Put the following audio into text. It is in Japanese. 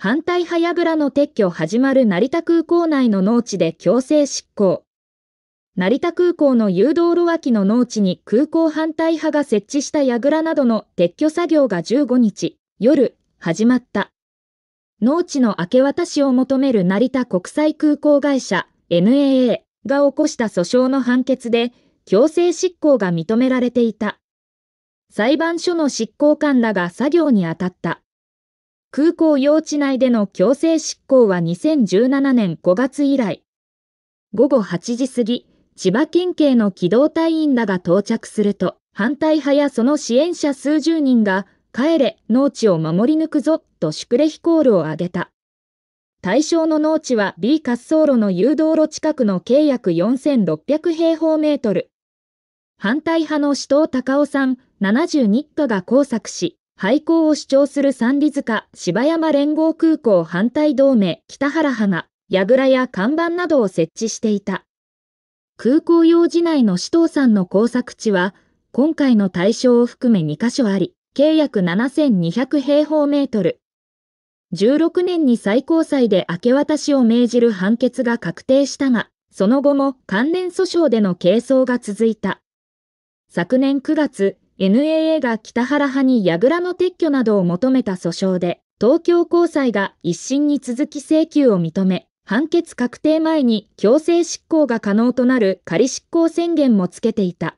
反対派やぐらの撤去始まる成田空港内の農地で強制執行。成田空港の誘導路脇の農地に空港反対派が設置した櫓などの撤去作業が15日夜始まった。農地の明け渡しを求める成田国際空港会社 NAA が起こした訴訟の判決で強制執行が認められていた。裁判所の執行官らが作業に当たった。空港用地内での強制執行は2017年5月以来。午後8時過ぎ、千葉県警の機動隊員らが到着すると、反対派やその支援者数十人が、帰れ、農地を守り抜くぞ、とシュクレヒコールを上げた。対象の農地は B 滑走路の誘導路近くの契約4600平方メートル。反対派の首藤隆夫さん72家が工作し、廃校を主張する三里塚、芝山連合空港反対同盟、北原派が、櫓や看板などを設置していた。空港用地内の市藤さんの工作地は、今回の対象を含め2カ所あり、計約7200平方メートル。16年に最高裁で明け渡しを命じる判決が確定したが、その後も関連訴訟での係争が続いた。昨年9月、NAA が北原派に櫓の撤去などを求めた訴訟で、東京高裁が一審に続き請求を認め、判決確定前に強制執行が可能となる仮執行宣言もつけていた。